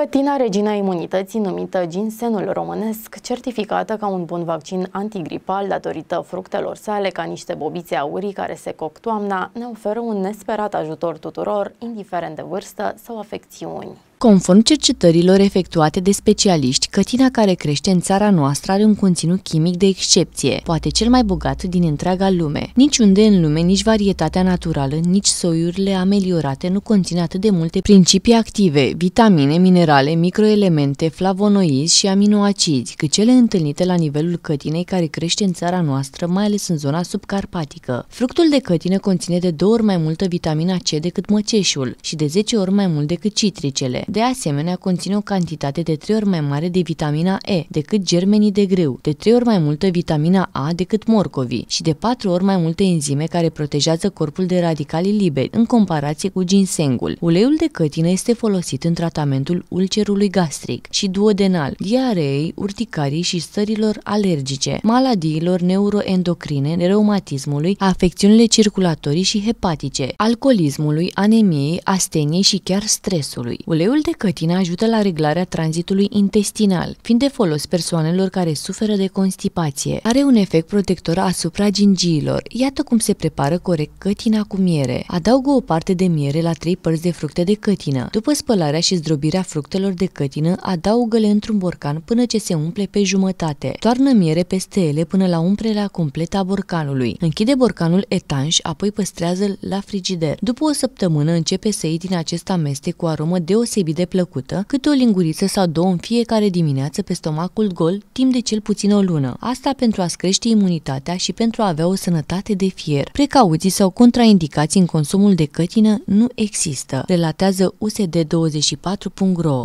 Cătina, regina imunității, numită ginsenul românesc, certificată ca un bun vaccin antigripal datorită fructelor sale ca niște bobițe aurii care se coc toamna, ne oferă un nesperat ajutor tuturor, indiferent de vârstă sau afecțiuni. Conform cercetărilor efectuate de specialiști, cătina care crește în țara noastră are un conținut chimic de excepție, poate cel mai bogat din întreaga lume. Niciunde în lume, nici varietatea naturală, nici soiurile ameliorate nu conțin atât de multe principii active, vitamine, minerale, microelemente, flavonoizi și aminoacizi, cât cele întâlnite la nivelul cătinei care crește în țara noastră, mai ales în zona subcarpatică. Fructul de cătină conține de două ori mai multă vitamina C decât măceșul și de 10 ori mai mult decât citricele. De asemenea, conține o cantitate de 3 ori mai mare de vitamina E decât germenii de grâu, de 3 ori mai multă vitamina A decât morcovii și de 4 ori mai multe enzime care protejează corpul de radicali liberi în comparație cu ginsengul. Uleiul de cătină este folosit în tratamentul ulcerului gastric și duodenal, diareei, urticarii și stărilor alergice, maladiilor neuroendocrine, reumatismului, afecțiunile circulatorii și hepatice, alcoolismului, anemiei, asteniei și chiar stresului. Uleiul Limonul de cătină ajută la reglarea tranzitului intestinal, fiind de folos persoanelor care suferă de constipație. Are un efect protector asupra gingiilor. Iată cum se prepară corect cătina cu miere. Adaugă o parte de miere la trei părți de fructe de cătină. După spălarea și zdrobirea fructelor de cătină, adaugă-le într-un borcan până ce se umple pe jumătate. Toarnă miere peste ele până la umplerea completă a borcanului. Închide borcanul etanș, apoi păstrează-l la frigider. După o săptămână începe să iei din acest amestec cu aromă deosebită deosebit de plăcută, câte o linguriță sau două în fiecare dimineață pe stomacul gol timp de cel puțin o lună. Asta pentru a crește imunitatea și pentru a avea o sănătate de fier. Precauții sau contraindicații în consumul de cătină nu există, relatează USD24.ro.